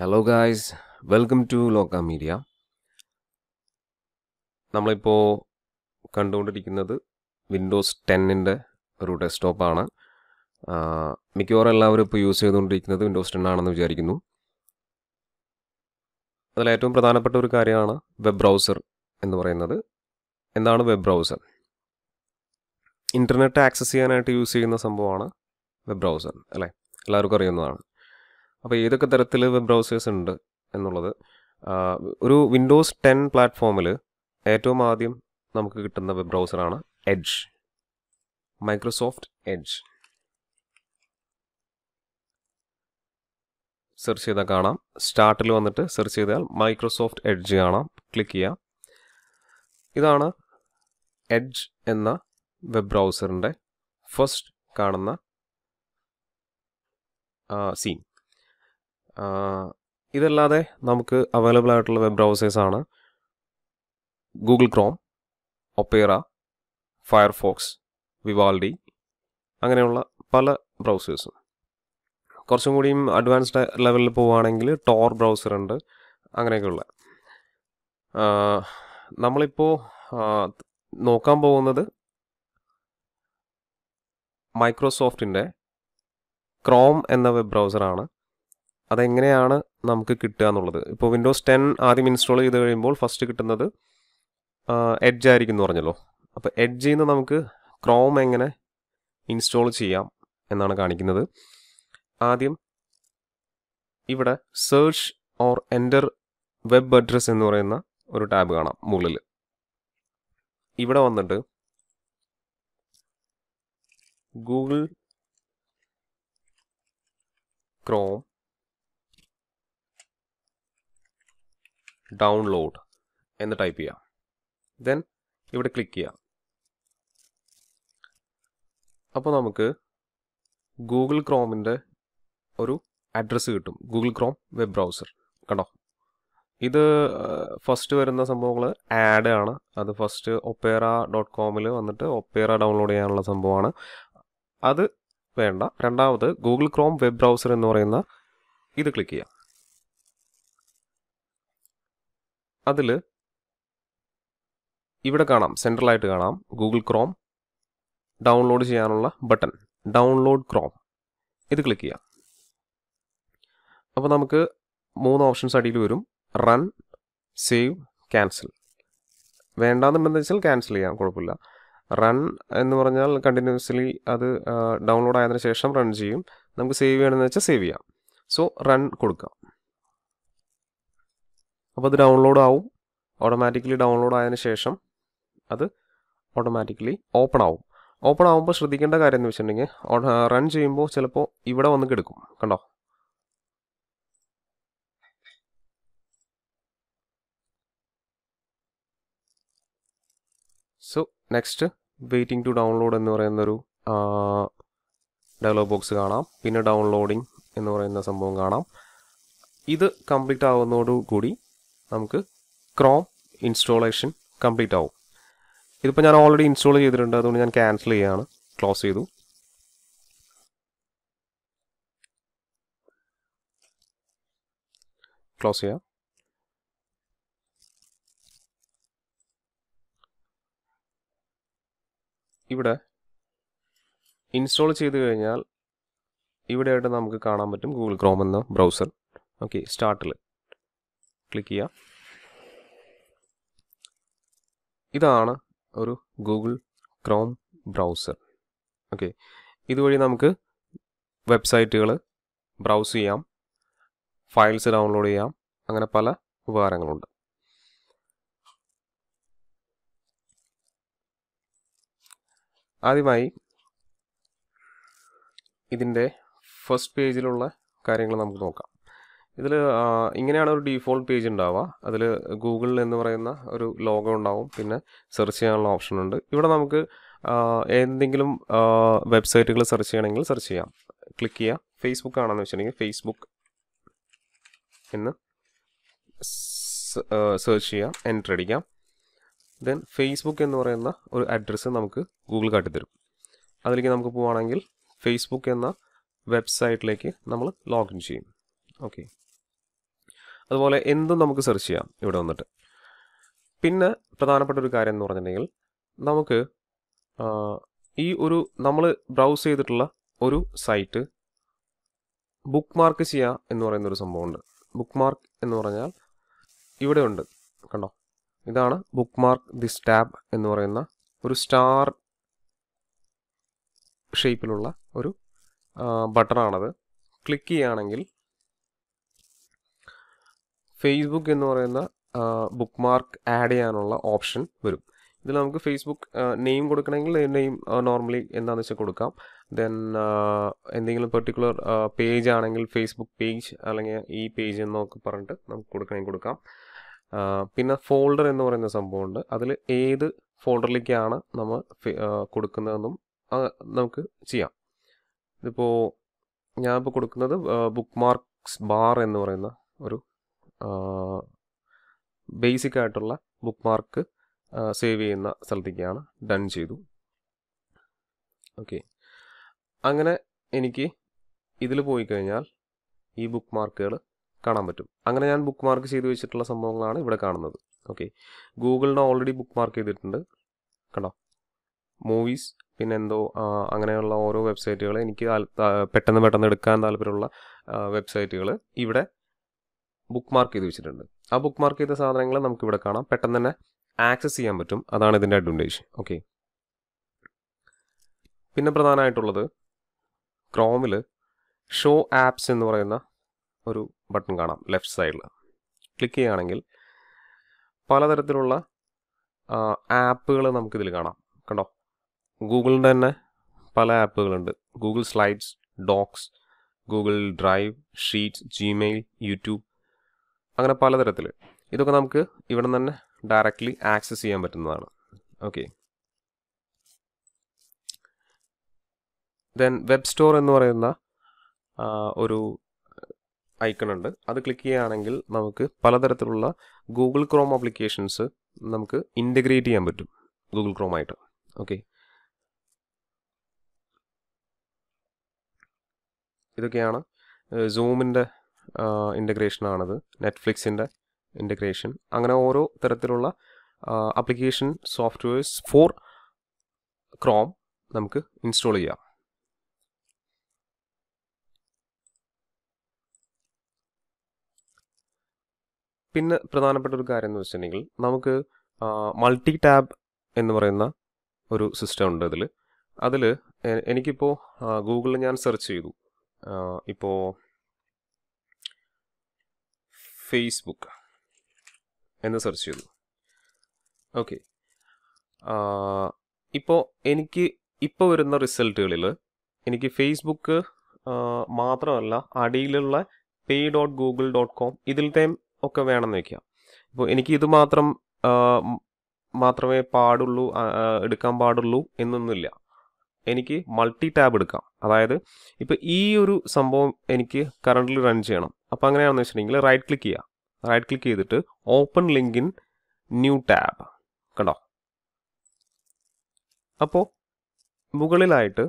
hello guys welcome to ലോക്ക media നമ്മളിപ്പോൾ കണ്ടുകൊണ്ടിരിക്കുന്നത് വിൻഡോസ് ടെന്നിൻ്റെ ഒരു ഡെസ്ക്ടോപ്പാണ് മിക്കവാറും എല്ലാവരും ഇപ്പോൾ യൂസ് ചെയ്തുകൊണ്ടിരിക്കുന്നത് വിൻഡോസ് ടെൻ ആണെന്ന് വിചാരിക്കുന്നു അതിൽ ഏറ്റവും പ്രധാനപ്പെട്ട ഒരു കാര്യമാണ് വെബ് ബ്രൗസർ എന്ന് പറയുന്നത് എന്താണ് വെബ് ബ്രൗസർ ഇൻ്റർനെറ്റ് ആക്സസ് ചെയ്യാനായിട്ട് യൂസ് ചെയ്യുന്ന സംഭവമാണ് വെബ് ബ്രൗസർ അല്ലേ എല്ലാവർക്കും അറിയുന്നതാണ് അപ്പോൾ ഏതൊക്കെ തരത്തിൽ വെബ് ബ്രൗസേഴ്സ് ഉണ്ട് എന്നുള്ളത് ഒരു വിൻഡോസ് ടെൻ പ്ലാറ്റ്ഫോമിൽ ഏറ്റവും ആദ്യം നമുക്ക് കിട്ടുന്ന വെബ് ബ്രൗസറാണ് എഡ്ജ് മൈക്രോസോഫ്റ്റ് എഡ്ജ് സെർച്ച് ചെയ്താൽ കാണാം സ്റ്റാർട്ടിൽ വന്നിട്ട് സെർച്ച് ചെയ്താൽ മൈക്രോസോഫ്റ്റ് എഡ്ജ് കാണാം ക്ലിക്ക് ചെയ്യാം ഇതാണ് എഡ്ജ് എന്ന വെബ് ബ്രൗസറിൻ്റെ ഫസ്റ്റ് കാണുന്ന സീൻ ഇതല്ലാതെ നമുക്ക് അവൈലബിൾ ആയിട്ടുള്ള വെബ് ബ്രൗസേഴ്സാണ് Google Chrome Opera Firefox Vivaldi അങ്ങനെയുള്ള പല ബ്രൗസേഴ്സും കുറച്ചും കൂടിയും അഡ്വാൻസ്ഡ് ലെവലിൽ പോവുകയാണെങ്കിൽ ടോർ ബ്രൗസർ ഉണ്ട് അങ്ങനെയൊക്കെയുള്ള നമ്മളിപ്പോൾ നോക്കാൻ പോകുന്നത് മൈക്രോസോഫ്റ്റിൻ്റെ ക്രോം എന്ന വെബ് ബ്രൗസറാണ് അതെങ്ങനെയാണ് നമുക്ക് കിട്ടുക എന്നുള്ളത് ഇപ്പോൾ വിൻഡോസ് ടെൻ ആദ്യം ഇൻസ്റ്റാൾ ചെയ്ത് കഴിയുമ്പോൾ ഫസ്റ്റ് കിട്ടുന്നത് എഡ്ജ് ആയിരിക്കും എന്ന് പറഞ്ഞല്ലോ അപ്പോൾ എഡ്ജിൽ നിന്ന് നമുക്ക് ക്രോം എങ്ങനെ ഇൻസ്റ്റാൾ ചെയ്യാം എന്നാണ് കാണിക്കുന്നത് ആദ്യം ഇവിടെ search or enter web address എന്ന് പറയുന്ന ഒരു ടാബ് കാണാം മുകളിൽ ഇവിടെ വന്നിട്ട് ഗൂഗിൾ ക്രോം ഡൗൺലോഡ് എന്ന് ടൈപ്പ് ചെയ്യാം ദെൻ ഇവിടെ ക്ലിക്ക് ചെയ്യാം അപ്പോൾ നമുക്ക് ഗൂഗിൾ ക്രോമിൻ്റെ ഒരു അഡ്രസ്സ് കിട്ടും ഗൂഗിൾ ക്രോം വെബ് ബ്രൗസർ കണ്ടോ ഇത് ഫസ്റ്റ് വരുന്ന സംഭവങ്ങൾ ആഡ് ആണ് അത് ഫസ്റ്റ് ഒപ്പേറ ഡോട്ട് കോമിൽ വന്നിട്ട് ഒപ്പേറ ഡൗൺലോഡ് ചെയ്യാനുള്ള സംഭവമാണ് അത് വേണ്ട രണ്ടാമത് ഗൂഗിൾ ക്രോം വെബ് ബ്രൗസർ എന്ന് പറയുന്ന ഇത് ക്ലിക്ക് ചെയ്യാം അതിൽ ഇവിടെ കാണാം സെൻട്രലായിട്ട് കാണാം ഗൂഗിൾ ക്രോം ഡൗൺലോഡ് ചെയ്യാനുള്ള ബട്ടൺ ഡൗൺലോഡ് ക്രോം ഇത് ക്ലിക്ക് ചെയ്യാം അപ്പോൾ നമുക്ക് മൂന്ന് ഓപ്ഷൻസ് അടിയിൽ വരും റൺ സേവ് ക്യാൻസൽ വേണ്ടാന്നുണ്ടെന്ന് വെച്ചാൽ ക്യാൻസൽ ചെയ്യാം കുഴപ്പമില്ല റൺ എന്ന് പറഞ്ഞാൽ കണ്ടിന്യൂസ്ലി അത് ഡൗൺലോഡ് ആയതിനു ശേഷം റൺ ചെയ്യും നമുക്ക് സേവ് ചെയ്യണമെന്ന് വെച്ചാൽ സേവ് ചെയ്യാം സോ റൺ കൊടുക്കാം അപ്പോൾ അത് ഡൗൺലോഡ് ആവും ഓട്ടോമാറ്റിക്കലി ഡൗൺലോഡ് ആയതിനു ശേഷം അത് ഓട്ടോമാറ്റിക്കലി ഓപ്പൺ ആവും ഓപ്പൺ ആകുമ്പോൾ ശ്രദ്ധിക്കേണ്ട കാര്യം എന്ന് വെച്ചിട്ടുണ്ടെങ്കിൽ റൺ ചെയ്യുമ്പോൾ ചിലപ്പോൾ ഇവിടെ വന്ന് കിടക്കും കണ്ടോ so next waiting to download എന്ന് പറയുന്നൊരു ഡയലോഗ് ബോക്സ് കാണാം പിന്നെ ഡൗൺലോഡിംഗ് എന്ന് പറയുന്ന സംഭവം കാണാം ഇത് കംപ്ലീറ്റ് ആവുന്നതോടുകൂടി നമുക്ക് ക്രോം ഇൻസ്റ്റോളേഷൻ കംപ്ലീറ്റ് ആവും ഇതിപ്പോൾ ഞാൻ ഓൾറെഡി ഇൻസ്റ്റോൾ ചെയ്തിട്ടുണ്ട് അതുകൊണ്ട് ഞാൻ ക്യാൻസൽ ചെയ്യുകയാണ് ക്ലോസ് ചെയ്തു ക്ലോസ് ചെയ്യാം ഇവിടെ ഇൻസ്റ്റോൾ ചെയ്ത് കഴിഞ്ഞാൽ ഇവിടെയായിട്ട് നമുക്ക് കാണാൻ പറ്റും ഗൂഗിൾ ക്രോം എന്ന ബ്രൗസർ ഓക്കെ സ്റ്റാർട്ടിൽ ക്ലിക്ക് ചെയ്യുക ഇതാണ് ഒരു ഗൂഗിൾ ക്രോം ബ്രൗസർ ഓക്കെ ഇതുവഴി നമുക്ക് വെബ്സൈറ്റുകൾ ബ്രൗസ് ചെയ്യാം ഫയൽസ് ഡൗൺലോഡ് ചെയ്യാം അങ്ങനെ പല ഉപകാരങ്ങളുണ്ട് ആദ്യമായി ഇതിൻ്റെ ഫസ്റ്റ് പേജിലുള്ള കാര്യങ്ങൾ നമുക്ക് നോക്കാം ഇതിൽ ഇങ്ങനെയാണ് ഒരു ഡീഫോൾട്ട് പേജ് ഉണ്ടാവുക അതിൽ ഗൂഗിളിൽ എന്ന് പറയുന്ന ഒരു ലോഗോ ഉണ്ടാവും പിന്നെ സെർച്ച് ചെയ്യാനുള്ള ഓപ്ഷൻ ഉണ്ട് ഇവിടെ നമുക്ക് എന്തെങ്കിലും വെബ്സൈറ്റുകൾ സെർച്ച് ചെയ്യണമെങ്കിൽ സെർച്ച് ചെയ്യാം ക്ലിക്ക് ചെയ്യാം ഫേസ്ബുക്ക് ആണെന്ന് വെച്ചിട്ടുണ്ടെങ്കിൽ ഫേസ്ബുക്ക് എന്ന് സെർച്ച് ചെയ്യാം എൻ്റർ അടിക്കാം ദെൻ ഫേസ്ബുക്ക് എന്ന് പറയുന്ന ഒരു അഡ്രസ്സ് നമുക്ക് ഗൂഗിൾ കാട്ടിത്തരും അതിലേക്ക് നമുക്ക് പോവുകയാണെങ്കിൽ ഫേസ്ബുക്ക് എന്ന വെബ്സൈറ്റിലേക്ക് നമ്മൾ ലോഗിൻ ചെയ്യും ഓക്കെ അതുപോലെ എന്തും നമുക്ക് സെർച്ച് ചെയ്യാം ഇവിടെ വന്നിട്ട് പിന്നെ പ്രധാനപ്പെട്ട ഒരു കാര്യം എന്ന് പറഞ്ഞിട്ടുണ്ടെങ്കിൽ നമുക്ക് ഈ ഒരു നമ്മൾ ബ്രൗസ് ചെയ്തിട്ടുള്ള ഒരു സൈറ്റ് ബുക്ക് മാർക്ക് ചെയ്യുക എന്ന് പറയുന്ന ഒരു സംഭവമുണ്ട് ബുക്ക് മാർക്ക് എന്ന് പറഞ്ഞാൽ ഇവിടെ ഉണ്ട് കണ്ടോ ഇതാണ് ബുക്ക് മാർക്ക് ദിസ് ടാബ് എന്ന് പറയുന്ന ഒരു സ്റ്റാർ ഷേപ്പിലുള്ള ഒരു ബട്ടണാണത് ക്ലിക്ക് ചെയ്യുകയാണെങ്കിൽ ഫേസ്ബുക്ക് എന്ന് പറയുന്ന ബുക്ക് മാർക്ക് ആഡ് ചെയ്യാനുള്ള ഓപ്ഷൻ വരും ഇതിൽ നമുക്ക് ഫേസ്ബുക്ക് നെയിം കൊടുക്കണമെങ്കിൽ നെയിം നോർമലി എന്താണെന്ന് വെച്ചാൽ കൊടുക്കാം ദെൻ എന്തെങ്കിലും പെർട്ടിക്കുലർ പേജ് ആണെങ്കിൽ ഫേസ്ബുക്ക് പേജ് അല്ലെങ്കിൽ ഈ പേജ് എന്നൊക്കെ പറഞ്ഞിട്ട് നമുക്ക് കൊടുക്കണമെങ്കിൽ കൊടുക്കാം പിന്നെ ഫോൾഡർ എന്ന് പറയുന്ന സംഭവമുണ്ട് അതിൽ ഏത് ഫോൾഡറിലേക്കാണ് നമ്മൾ കൊടുക്കുന്നതെന്നും നമുക്ക് ചെയ്യാം ഇതിപ്പോൾ ഞാനിപ്പോൾ കൊടുക്കുന്നത് ബുക്ക് മാർക്സ് ബാർ എന്ന് പറയുന്ന ഒരു ബേസിക് ആയിട്ടുള്ള ബുക്ക് മാർക്ക് സേവ് ചെയ്യുന്ന സ്ഥലത്തേക്കാണ് ഡൺ ചെയ്തു ഓക്കെ അങ്ങനെ എനിക്ക് ഇതിൽ പോയി കഴിഞ്ഞാൽ ഈ ബുക്ക് മാർക്കുകൾ കാണാൻ പറ്റും അങ്ങനെ ഞാൻ ബുക്ക് മാർക്ക് ചെയ്ത് വെച്ചിട്ടുള്ള സംഭവങ്ങളാണ് ഇവിടെ കാണുന്നത് ഓക്കെ ഗൂഗിളിനെ ഓൾറെഡി ബുക്ക് മാർക്ക് ചെയ്തിട്ടുണ്ട് കണ്ടോ മൂവീസ് പിന്നെ എന്തോ അങ്ങനെയുള്ള ഓരോ വെബ്സൈറ്റുകൾ എനിക്ക് പെട്ടെന്ന് പെട്ടെന്ന് എടുക്കാൻ താല്പര്യമുള്ള വെബ്സൈറ്റുകൾ ഇവിടെ ബുക്ക് മാർക്ക് ചെയ്ത് വെച്ചിട്ടുണ്ട് ആ ബുക്ക് മാർക്ക് ചെയ്ത സാധനങ്ങൾ നമുക്ക് ഇവിടെ കാണാം പെട്ടെന്ന് തന്നെ ആക്സസ് ചെയ്യാൻ പറ്റും അതാണ് ഇതിൻ്റെ അഡ്വാൻറ്റേജ് ഓക്കെ പിന്നെ പ്രധാനമായിട്ടുള്ളത് ക്രോമിൽ ഷോ ആപ്സ് എന്ന് പറയുന്ന ഒരു ബട്ടൺ കാണാം ലെഫ്റ്റ് സൈഡിൽ ക്ലിക്ക് ചെയ്യുകയാണെങ്കിൽ പലതരത്തിലുള്ള ആപ്പുകൾ നമുക്കിതിൽ കാണാം കണ്ടോ ഗൂഗിളിൻ്റെ തന്നെ പല ആപ്പുകളുണ്ട് Google Slides Docs Google Drive Sheets Gmail YouTube അങ്ങനെ പലതരത്തിൽ ഇതൊക്കെ നമുക്ക് ഇവിടെ തന്നെ ഡയറക്റ്റ്ലി ആക്സസ് ചെയ്യാൻ പറ്റുന്നതാണ് ഓക്കെ ദെൻ വെബ് സ്റ്റോർ എന്ന് പറയുന്ന ഒരു ഐക്കൺ ഉണ്ട് അത് ക്ലിക്ക് ചെയ്യുകയാണെങ്കിൽ നമുക്ക് പലതരത്തിലുള്ള ഗൂഗിൾ ക്രോം ആപ്ലിക്കേഷൻസ് നമുക്ക് ഇൻറ്റഗ്രേറ്റ് ചെയ്യാൻ പറ്റും ഗൂഗിൾ ക്രോം ആയിട്ട് ഓക്കെ ഇതൊക്കെയാണ് സൂമിൻ്റെ ഇൻ്റഗ്രേഷനാണത് നെറ്റ്ഫ്ലിക്സിൻ്റെ ഇൻ്റഗ്രേഷൻ അങ്ങനെ ഓരോ തരത്തിലുള്ള ആപ്ലിക്കേഷൻ സോഫ്റ്റ്വെയർസ് ഫോർ ക്രോം നമുക്ക് ഇൻസ്റ്റാൾ ചെയ്യാം പിന്നെ പ്രധാനപ്പെട്ട ഒരു കാര്യം എന്ന് വെച്ചിട്ടുണ്ടെങ്കിൽ നമുക്ക് മൾട്ടി ടാബ് എന്ന് പറയുന്ന ഒരു സിസ്റ്റം ഉണ്ട് അതിൽ അതിൽ എനിക്കിപ്പോൾ ഗൂഗിളിൽ ഞാൻ സെർച്ച് ചെയ്തു ഇപ്പോൾ ഫേസ്ബുക്ക് എന്ന് സെർച്ച് ചെയ്തു ഓക്കെ ഇപ്പോൾ എനിക്ക് ഇപ്പോൾ വരുന്ന റിസൾട്ടുകളിൽ എനിക്ക് ഫേസ്ബുക്ക് മാത്രമല്ല അടിയിലുള്ള pay dot Google dot com ഇതിലത്തെയും ഒക്കെ വേണമെന്ന് വയ്ക്കാം ഇപ്പോൾ എനിക്ക് ഇത് മാത്രം മാത്രമേ പാടുള്ളൂ എടുക്കാൻ പാടുള്ളൂ എന്നൊന്നുമില്ല എനിക്ക് മൾട്ടി ടാബ് എടുക്കാം അതായത് ഇപ്പോൾ ഈ ഒരു സംഭവം എനിക്ക് കറണ്ടിൽ റൺ ചെയ്യണം അപ്പോൾ അങ്ങനെയാണെന്ന് വെച്ചിട്ടുണ്ടെങ്കിൽ റൈറ്റ് ക്ലിക്ക് ചെയ്യുക റൈറ്റ് ക്ലിക്ക് ചെയ്തിട്ട് open link in new tab കണ്ടോ അപ്പോൾ മുകളിലായിട്ട്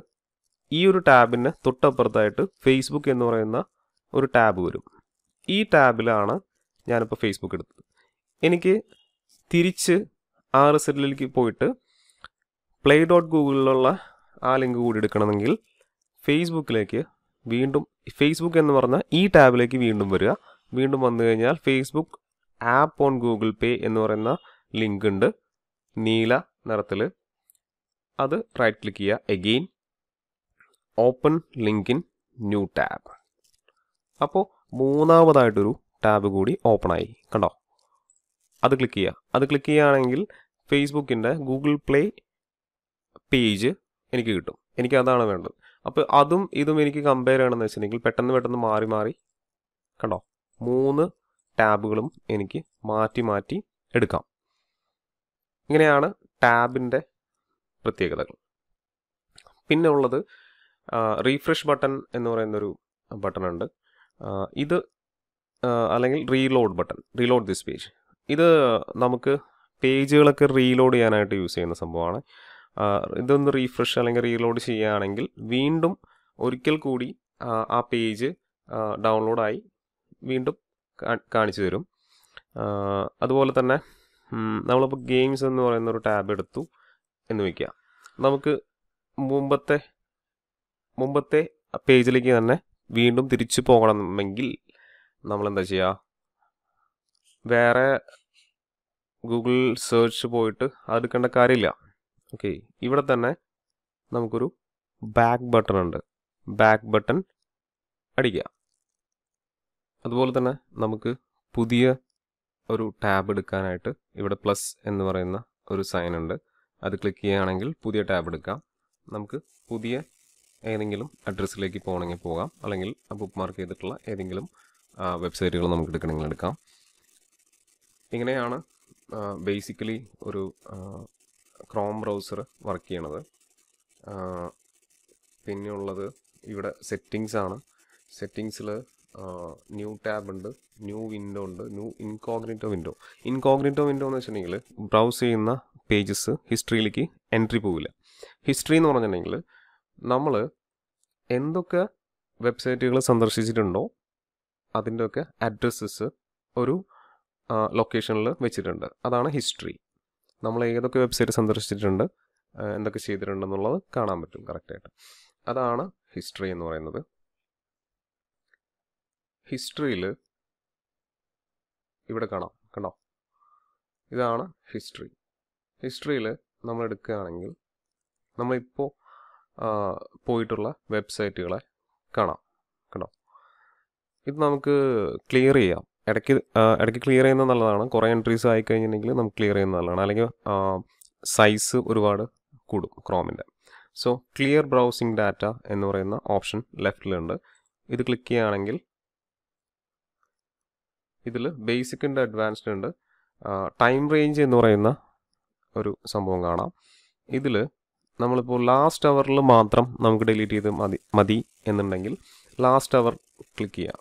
ഈ ഒരു ടാബിന് തൊട്ടപ്പുറത്തായിട്ട് ഫേസ്ബുക്ക് എന്ന് പറയുന്ന ഒരു ടാബ് വരും ഈ ടാബിലാണ് ഞാനിപ്പോൾ ഫേസ്ബുക്ക് എടുത്തത് എനിക്ക് തിരിച്ച് ആ റിസൾട്ടിലേക്ക് പോയിട്ട് പ്ലേ ഡോട്ട് ഗൂഗിളിലുള്ള ആ ലിങ്ക് കൂടി എടുക്കണമെങ്കിൽ ഫേസ്ബുക്കിലേക്ക് വീണ്ടും ഫേസ്ബുക്ക് എന്ന് പറഞ്ഞ ഈ ടാബിലേക്ക് വീണ്ടും വരിക വീണ്ടും വന്നു കഴിഞ്ഞാൽ Facebook app on Google Pay എന്ന് പറയുന്ന ലിങ്ക് ഉണ്ട് നീല നിറത്തിൽ അത് റൈറ്റ് ക്ലിക്ക് ചെയ്യുക again open link in new tab അപ്പോൾ മൂന്നാമതായിട്ടൊരു ടാബ് കൂടി ഓപ്പൺ ആയി കണ്ടോ അത് ക്ലിക്ക് ചെയ്യുക അത് ക്ലിക്ക് ചെയ്യുകയാണെങ്കിൽ ഫേസ്ബുക്കിൻ്റെ ഗൂഗിൾ പ്ലേ പേജ് എനിക്ക് കിട്ടും എനിക്ക് അതാണ് വേണ്ടത് അപ്പോൾ അതും ഇതും എനിക്ക് കമ്പയർ ചെയ്യണമെന്ന് വെച്ചിട്ടുണ്ടെങ്കിൽ പെട്ടെന്ന് പെട്ടെന്ന് മാറി മാറി കണ്ടോ മൂന്ന് ടാബുകളും എനിക്ക് മാറ്റി മാറ്റി എടുക്കാം ഇങ്ങനെയാണ് ടാബിൻ്റെ പ്രത്യേകതകൾ പിന്നെ ഉള്ളത് റീഫ്രഷ് ബട്ടൺ എന്ന് പറയുന്നൊരു ബട്ടണുണ്ട് ഇത് അല്ലെങ്കിൽ reload button reload this page ഇത് നമുക്ക് പേജുകളൊക്കെ റീലോഡ് ചെയ്യാനായിട്ട് യൂസ് ചെയ്യുന്ന സംഭവമാണ് ഇതൊന്ന് റീഫ്രഷ് അല്ലെങ്കിൽ റീലോഡ് ചെയ്യുകയാണെങ്കിൽ വീണ്ടും ഒരിക്കൽ കൂടി ആ പേജ് ഡൗൺലോഡായി വീണ്ടും കാണിച്ചു തരും അതുപോലെ തന്നെ നമ്മളിപ്പോൾ ഗെയിംസ് എന്ന് പറയുന്ന ഒരു ടാബ് എടുത്തു എന്ന് വയ്ക്കുക നമുക്ക് മുമ്പത്തെ മുമ്പത്തെ പേജിലേക്ക് തന്നെ വീണ്ടും തിരിച്ചു പോകണമെങ്കിൽ നമ്മൾ എന്താ ചെയ്യുക വേറെ ഗൂഗിൾ സെർച്ച് പോയിട്ട് അത് എടുക്കേണ്ട കാര്യമില്ല ഓക്കെ ഇവിടെ തന്നെ നമുക്കൊരു ബാക്ക് ബട്ടൺ ഉണ്ട് ബാക്ക് ബട്ടൺ അടിക്കുക അതുപോലെ തന്നെ നമുക്ക് പുതിയ ഒരു ടാബ് എടുക്കാനായിട്ട് ഇവിടെ പ്ലസ് എന്ന് പറയുന്ന ഒരു സൈൻ ഉണ്ട് അത് ക്ലിക്ക് ചെയ്യുകയാണെങ്കിൽ പുതിയ ടാബ് എടുക്കാം നമുക്ക് പുതിയ ഏതെങ്കിലും അഡ്രസ്സിലേക്ക് പോകണമെങ്കിൽ പോകാം അല്ലെങ്കിൽ ബുക്ക് മാർക്ക് ചെയ്തിട്ടുള്ള ഏതെങ്കിലും വെബ്സൈറ്റുകൾ നമുക്ക് എടുക്കണമെങ്കിൽ എടുക്കാം ഇങ്ങനെയാണ് ബേസിക്കലി ഒരു ക്രോം ബ്രൗസർ വർക്ക് ചെയ്യണത് പിന്നെയുള്ളത് ഇവിടെ സെറ്റിങ്സ് ആണ് സെറ്റിങ്സിൽ ന്യൂ ടാബ് ഉണ്ട് ന്യൂ വിൻഡോ ഉണ്ട് new incognito window incognito window എന്ന് വെച്ചിട്ടുണ്ടെങ്കിൽ ബ്രൗസ് ചെയ്യുന്ന പേജസ് ഹിസ്റ്ററിയിലേക്ക് എൻട്രി പോവില്ല ഹിസ്റ്ററി എന്ന് പറഞ്ഞിട്ടുണ്ടെങ്കിൽ നമ്മൾ എന്തൊക്കെ വെബ്സൈറ്റുകൾ സന്ദർശിച്ചിട്ടുണ്ടോ അതിൻ്റെയൊക്കെ അഡ്രസ്സസ് ഒരു ലൊക്കേഷനിൽ വെച്ചിട്ടുണ്ട് അതാണ് ഹിസ്റ്ററി നമ്മൾ ഏതൊക്കെ വെബ്സൈറ്റ് സന്ദർശിച്ചിട്ടുണ്ട് എന്തൊക്കെ ചെയ്തിട്ടുണ്ടെന്നുള്ളത് കാണാൻ പറ്റും കറക്റ്റായിട്ട് അതാണ് ഹിസ്റ്ററി എന്ന് പറയുന്നത് ഹിസ്റ്ററിയിൽ ഇവിടെ കാണാം കണ്ടോ ഇതാണ് ഹിസ്റ്ററി ഹിസ്റ്ററിയിൽ നമ്മൾ എടുക്കുകയാണെങ്കിൽ നമ്മളിപ്പോൾ പോയിട്ടുള്ള വെബ്സൈറ്റുകളെ കാണാം കണ്ടോ ഇത് നമുക്ക് ക്ലിയർ ചെയ്യാം ഇടയ്ക്ക് ഇടയ്ക്ക് ക്ലിയർ ചെയ്യുന്നത് നല്ലതാണ് കുറേ എൻട്രീസ് ആയി കഴിഞ്ഞിട്ടുണ്ടെങ്കിൽ നമുക്ക് ക്ലിയർ ചെയ്യുന്നത് നല്ലതാണ് അല്ലെങ്കിൽ സൈസ് ഒരുപാട് കൂടും ക്രോമിൻ്റെ സോ ക്ലിയർ ബ്രൗസിംഗ് ഡാറ്റ എന്ന് പറയുന്ന ഓപ്ഷൻ ലെഫ്റ്റിലുണ്ട് ഇത് ക്ലിക്ക് ചെയ്യുകയാണെങ്കിൽ ഇതിൽ ബേസിക് ഉണ്ട് അഡ്വാൻസ്ഡ് ഉണ്ട് ടൈം റേഞ്ച് എന്ന് പറയുന്ന ഒരു സംഭവം കാണാം ഇതിൽ നമ്മളിപ്പോൾ ലാസ്റ്റ് അവറിൽ മാത്രം നമുക്ക് ഡിലീറ്റ് ചെയ്ത് മതി മതി എന്നുണ്ടെങ്കിൽ ലാസ്റ്റ് അവർ ക്ലിക്ക് ചെയ്യാം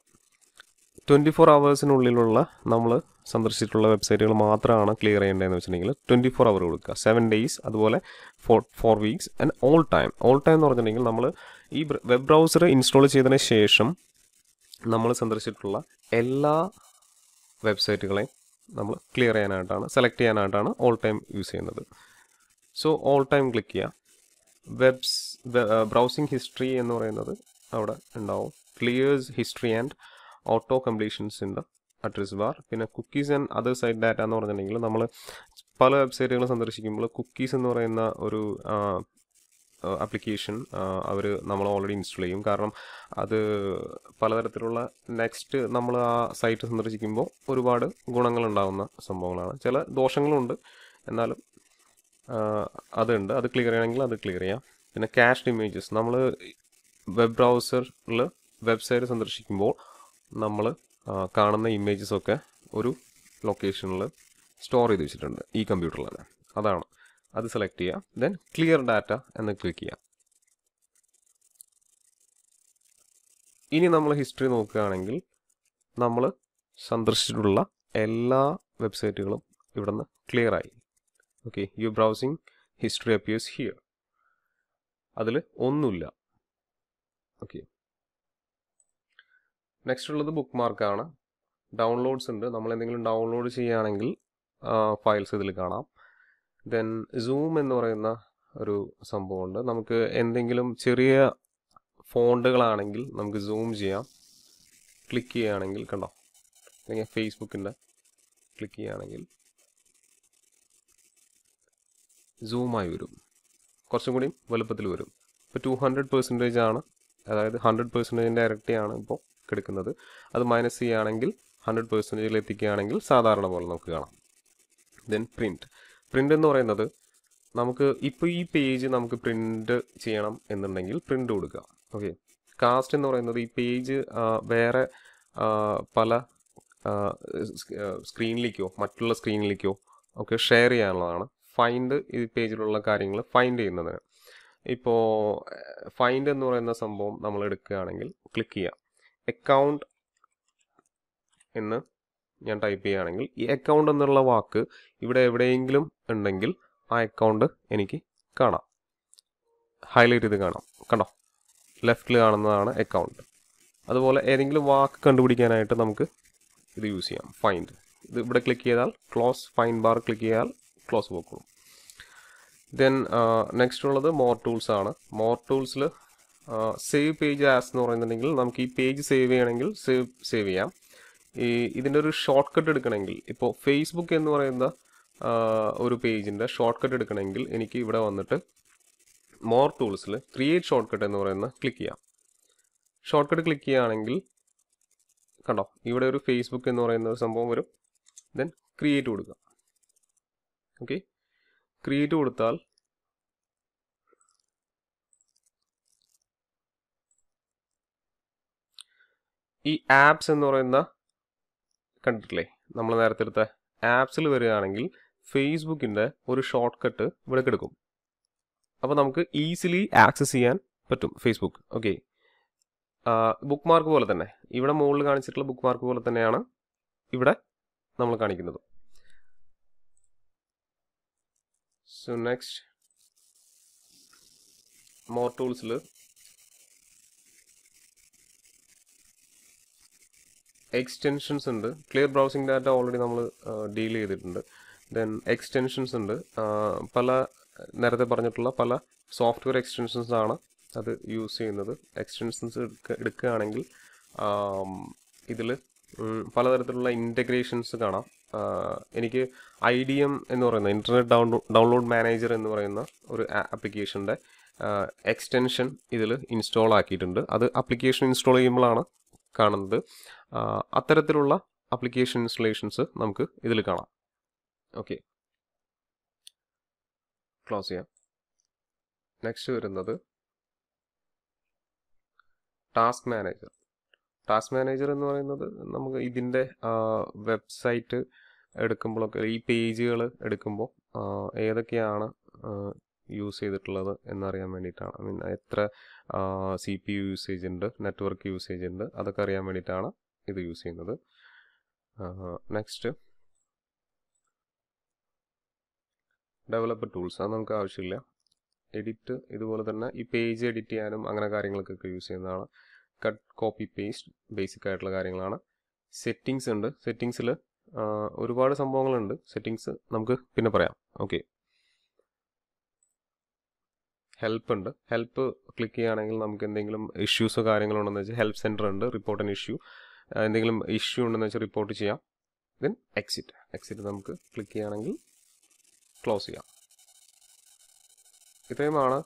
ട്വൻറ്റി ഫോർ അവേഴ്സിനുള്ളിലുള്ള നമ്മൾ സന്ദർശിച്ചിട്ടുള്ള വെബ്സൈറ്റുകൾ മാത്രമാണ് ക്ലിയർ ചെയ്യേണ്ടതെന്ന് വെച്ചിട്ടുണ്ടെങ്കിൽ ട്വൻറ്റി ഫോർ അവർ കൊടുക്കുക സെവൻ ഡേയ്സ് അതുപോലെ four four weeks and all time all time എന്ന് പറഞ്ഞിട്ടുണ്ടെങ്കിൽ നമ്മൾ ഈ വെബ് ബ്രൗസർ ഇൻസ്റ്റാൾ ചെയ്തതിന് ശേഷം നമ്മൾ സന്ദർശിച്ചിട്ടുള്ള എല്ലാ വെബ്സൈറ്റുകളെയും നമ്മൾ ക്ലിയർ ചെയ്യാനായിട്ടാണ് സെലക്ട് ചെയ്യാനായിട്ടാണ് ഓൾ ടൈം യൂസ് ചെയ്യുന്നത് സോ ഓൾ ടൈം ക്ലിക്ക് ചെയ്യുക വെബ്സ് ബ്രൗസിംഗ് ഹിസ്റ്ററി എന്ന് പറയുന്നത് അവിടെ ഉണ്ടാവും clears history and auto completions ഉണ്ട് അഡ്രസ് ബാർ പിന്നെ cookies and other site data എന്ന് പറഞ്ഞിട്ടുണ്ടെങ്കിൽ നമ്മൾ പല വെബ്സൈറ്റുകൾ സന്ദർശിക്കുമ്പോൾ കുക്കീസ് എന്ന് പറയുന്ന ഒരു ആപ്ലിക്കേഷൻ അവർ നമ്മൾ ഓൾറെഡി ഇൻസ്റ്റാൾ ചെയ്യും കാരണം അത് പലതരത്തിലുള്ള നെക്സ്റ്റ് നമ്മൾ ആ സൈറ്റ് സന്ദർശിക്കുമ്പോൾ ഒരുപാട് ഗുണങ്ങളുണ്ടാകുന്ന സംഭവങ്ങളാണ് ചില ദോഷങ്ങളുണ്ട് എന്നാലും അതുണ്ട് അത് ക്ലിയർ ചെയ്യണമെങ്കിൽ അത് ക്ലിയർ ചെയ്യാം പിന്നെ ക്യാഷ്ഡ് ഇമേജസ് നമ്മൾ വെബ് ബ്രൗസറിൽ വെബ്സൈറ്റ് സന്ദർശിക്കുമ്പോൾ നമ്മൾ കാണുന്ന ഇമേജസൊക്കെ ഒരു ലൊക്കേഷനിൽ സ്റ്റോർ ചെയ്ത് വെച്ചിട്ടുണ്ട് ഈ കമ്പ്യൂട്ടറിലാണ് അതാണ് അത് സെലക്ട് ചെയ്യുക ദെൻ ക്ലിയർ ഡാറ്റ എന്ന് ക്ലിക്ക് ചെയ്യാം ഇനി നമ്മൾ ഹിസ്റ്ററി നോക്കുകയാണെങ്കിൽ നമ്മൾ സന്ദർശിച്ചിട്ടുള്ള എല്ലാ വെബ്സൈറ്റുകളും ഇവിടെ നിന്ന് ക്ലിയർ ആയി okay you browsing history appears here അതിൽ ഒന്നുമില്ല ഓക്കെ നെക്സ്റ്റ് ഉള്ളത് ബുക്ക് മാർക്കാണ് ഡൗൺലോഡ്സ് ഉണ്ട് നമ്മൾ എന്തെങ്കിലും ഡൗൺലോഡ് ചെയ്യുകയാണെങ്കിൽ ഫയൽസ് ഇതിൽ കാണാം ദെൻ സൂം എന്ന് പറയുന്ന ഒരു സംഭവമുണ്ട് നമുക്ക് എന്തെങ്കിലും ചെറിയ ഫോണ്ടുകളാണെങ്കിൽ നമുക്ക് സൂം ചെയ്യാം ക്ലിക്ക് ചെയ്യുകയാണെങ്കിൽ കണ്ടോ അല്ലെങ്കിൽ ഫേസ്ബുക്കിൻ്റെ ക്ലിക്ക് ചെയ്യുകയാണെങ്കിൽ സൂമായി വരും കുറച്ചും കൂടി വലുപ്പത്തിൽ വരും ഇപ്പോൾ ടു ഹൺഡ്രഡ് പെർസെൻറ്റേജ് ആണ് അതായത് ഹൺഡ്രഡ് പെർസെൻറ്റേജിൻ്റെ ആണ് ഇപ്പോൾ എടുക്കുന്നത് അത് മൈനസ് ചെയ്യുകയാണെങ്കിൽ ഹൺഡ്രഡ് പെർസെൻറ്റേജിൽ എത്തിക്കുകയാണെങ്കിൽ സാധാരണ പോലെ നമുക്ക് കാണാം ദെൻ പ്രിൻറ്റ് പ്രിൻ്റ് എന്ന് പറയുന്നത് നമുക്ക് ഇപ്പോൾ ഈ പേജ് നമുക്ക് പ്രിൻ്റ് ചെയ്യണം എന്നുണ്ടെങ്കിൽ പ്രിൻ്റ് കൊടുക്കുക ഓക്കെ കാസ്റ്റ് എന്ന് പറയുന്നത് ഈ പേജ് വേറെ പല സ്ക്രീനിലേക്കോ മറ്റുള്ള സ്ക്രീനിലേക്കോ ഒക്കെ ഷെയർ ചെയ്യാനുള്ളതാണ് ഫൈൻഡ് ഈ പേജിലുള്ള കാര്യങ്ങൾ ഫൈൻഡ് ചെയ്യുന്നതിന് ഇപ്പോൾ ഫൈൻഡ് എന്ന് പറയുന്ന സംഭവം നമ്മൾ എടുക്കുകയാണെങ്കിൽ ക്ലിക്ക് ചെയ്യാം അക്കൗണ്ട് എന്ന് ഞാൻ ടൈപ്പ് ചെയ്യുകയാണെങ്കിൽ ഈ അക്കൗണ്ട് എന്നുള്ള വാക്ക് ഇവിടെ എവിടെയെങ്കിലും ഉണ്ടെങ്കിൽ ആ അക്കൗണ്ട് എനിക്ക് കാണാം ഹൈലൈറ്റ് ചെയ്ത് കാണാം കണ്ടോ ലെഫ്റ്റിൽ കാണുന്നതാണ് അക്കൗണ്ട് അതുപോലെ ഏതെങ്കിലും വാക്ക് കണ്ടുപിടിക്കാനായിട്ട് നമുക്ക് ഇത് യൂസ് ചെയ്യാം ഫൈൻഡ് ഇത് ഇവിടെ ക്ലിക്ക് ചെയ്താൽ ക്ലോസ് ഫൈൻ ബാർ ക്ലിക്ക് ചെയ്താൽ ക്ലോസ് പോക്കോളും ദെൻ നെക്സ്റ്റ് ഉള്ളത് മോർ ടൂൾസ് ആണ് മോർ ടൂൾസിൽ സേവ് പേജ് ആസ് എന്ന് പറയുന്നുണ്ടെങ്കിൽ നമുക്ക് ഈ പേജ് സേവ് ചെയ്യണമെങ്കിൽ സേവ് സേവ് ചെയ്യാം ഈ ഇതിൻ്റെ ഒരു ഷോർട്ട് കട്ട് എടുക്കണമെങ്കിൽ ഇപ്പോൾ ഫേസ്ബുക്ക് എന്ന് പറയുന്ന ഒരു പേജിൻ്റെ ഷോർട്ട് കട്ട് എടുക്കണമെങ്കിൽ എനിക്ക് ഇവിടെ വന്നിട്ട് മോർ ടൂൾസിൽ ക്രിയേറ്റ് ഷോർട്ട് കട്ട് എന്ന് പറയുന്ന ക്ലിക്ക് ചെയ്യാം ഷോർട്ട് കട്ട് ക്ലിക്ക് ചെയ്യുകയാണെങ്കിൽ കണ്ടോ ഇവിടെ ഒരു ഫേസ്ബുക്ക് എന്ന് പറയുന്ന ഒരു സംഭവം വരും ദെൻ ക്രിയേറ്റ് കൊടുക്കുക ഓക്കെ ക്രിയേറ്റ് കൊടുത്താൽ ഈ ആപ്സ് എന്ന് പറയുന്ന കണ്ടിട്ടില്ലേ നമ്മൾ നേരത്തെ എടുത്ത ആപ്സിൽ വരികയാണെങ്കിൽ ഫേസ്ബുക്കിൻ്റെ ഒരു ഷോർട്ട് കട്ട് ഇവിടെ കിടക്കും അപ്പോൾ നമുക്ക് ഈസിലി ആക്സസ് ചെയ്യാൻ പറ്റും ഫേസ്ബുക്ക് ഓക്കെ ബുക്ക് മാർക്ക് പോലെ തന്നെ ഇവിടെ മുകളിൽ കാണിച്ചിട്ടുള്ള ബുക്ക് മാർക്ക് പോലെ തന്നെയാണ് ഇവിടെ നമ്മൾ കാണിക്കുന്നത് സോ നെക്സ്റ്റ് മോർ ടൂൾസിൽ എക്സ്റ്റെൻഷൻസ് ഉണ്ട് ക്ലിയർ ബ്രൗസിംഗ് ഡാറ്റ ഓൾറെഡി നമ്മൾ ഡീൽ ചെയ്തിട്ടുണ്ട് ദെൻ എക്സ്റ്റെൻഷൻസ് ഉണ്ട് പല നേരത്തെ പറഞ്ഞിട്ടുള്ള പല സോഫ്റ്റ്വെയർ എക്സ്റ്റെൻഷൻസ് ആണ് അത് യൂസ് ചെയ്യുന്നത് എക്സ്റ്റെൻഷൻസ് എടുക്കുകയാണെങ്കിൽ ഇതിൽ പലതരത്തിലുള്ള ഇൻറ്റഗ്രേഷൻസ് കാണാം എനിക്ക് ഐ ഡി എം എന്ന് പറയുന്ന ഇൻ്റർനെറ്റ് ഡൗൺലോഡ് ഡൗൺലോഡ് മാനേജർ എന്ന് പറയുന്ന ഒരു ആപ്ലിക്കേഷൻ്റെ എക്സ്റ്റെൻഷൻ ഇതിൽ ഇൻസ്റ്റാൾ ആക്കിയിട്ടുണ്ട് അത് ആപ്ലിക്കേഷൻ ഇൻസ്റ്റാൾ ചെയ്യുമ്പോഴാണ് കാണുന്നത് അത്തരത്തിലുള്ള ആപ്ലിക്കേഷൻ ഇൻസ്റ്റലേഷൻസ് നമുക്ക് ഇതിൽ കാണാം ഓക്കെ ക്ലോസ് ചെയ്യാം നെക്സ്റ്റ് വരുന്നത് ടാസ്ക് മാനേജർ ടാസ്ക് മാനേജർ എന്ന് പറയുന്നത് നമുക്ക് ഇതിൻ്റെ വെബ്സൈറ്റ് എടുക്കുമ്പോഴൊക്കെ ഈ പേജുകൾ എടുക്കുമ്പോൾ ഏതൊക്കെയാണ് യൂസ് ചെയ്തിട്ടുള്ളത് എന്നറിയാൻ വേണ്ടിയിട്ടാണ് ഐ മീൻ എത്ര സി പി യു യൂസേജ് ഉണ്ട് നെറ്റ്വർക്ക് യൂസേജ് ഉണ്ട് അതൊക്കെ അറിയാൻ വേണ്ടിയിട്ടാണ് ഇത് യൂസ് ചെയ്യുന്നത് നെക്സ്റ്റ് ഡെവലപ്പ് ടൂൾസ് അത് നമുക്ക് ആവശ്യമില്ല എഡിറ്റ് ഇതുപോലെ തന്നെ ഈ പേജ് എഡിറ്റ് ചെയ്യാനും അങ്ങനെ കാര്യങ്ങൾക്കൊക്കെ യൂസ് ചെയ്യുന്നതാണ് കട്ട് കോപ്പി പേസ്റ്റ് ബേസിക് ആയിട്ടുള്ള കാര്യങ്ങളാണ് സെറ്റിങ്സ് ഉണ്ട് സെറ്റിങ്സിൽ ഒരുപാട് സംഭവങ്ങളുണ്ട് സെറ്റിങ്സ് നമുക്ക് പിന്നെ പറയാം ഓക്കെ ഹെൽപ്പ് ഉണ്ട് ഹെൽപ്പ് ക്ലിക്ക് ചെയ്യുകയാണെങ്കിൽ നമുക്ക് എന്തെങ്കിലും ഇഷ്യൂസോ കാര്യങ്ങളോ ഉണ്ടെന്ന് വെച്ചാൽ ഹെൽപ്പ് സെൻറ്റർ ഉണ്ട് റിപ്പോർട്ട് ആൻഡ് ഇഷ്യൂ എന്തെങ്കിലും ഇഷ്യൂ ഉണ്ടെന്ന് വെച്ചാൽ റിപ്പോർട്ട് ചെയ്യാം ദെൻ എക്സിറ്റ് എക്സിറ്റ് നമുക്ക് ക്ലിക്ക് ചെയ്യുകയാണെങ്കിൽ ക്ലോസ് ചെയ്യാം ഇത്രയുമാണ്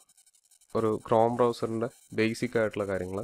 ഒരു ക്രോം ബ്രൗസറിൻ്റെ ബേസിക് ആയിട്ടുള്ള കാര്യങ്ങൾ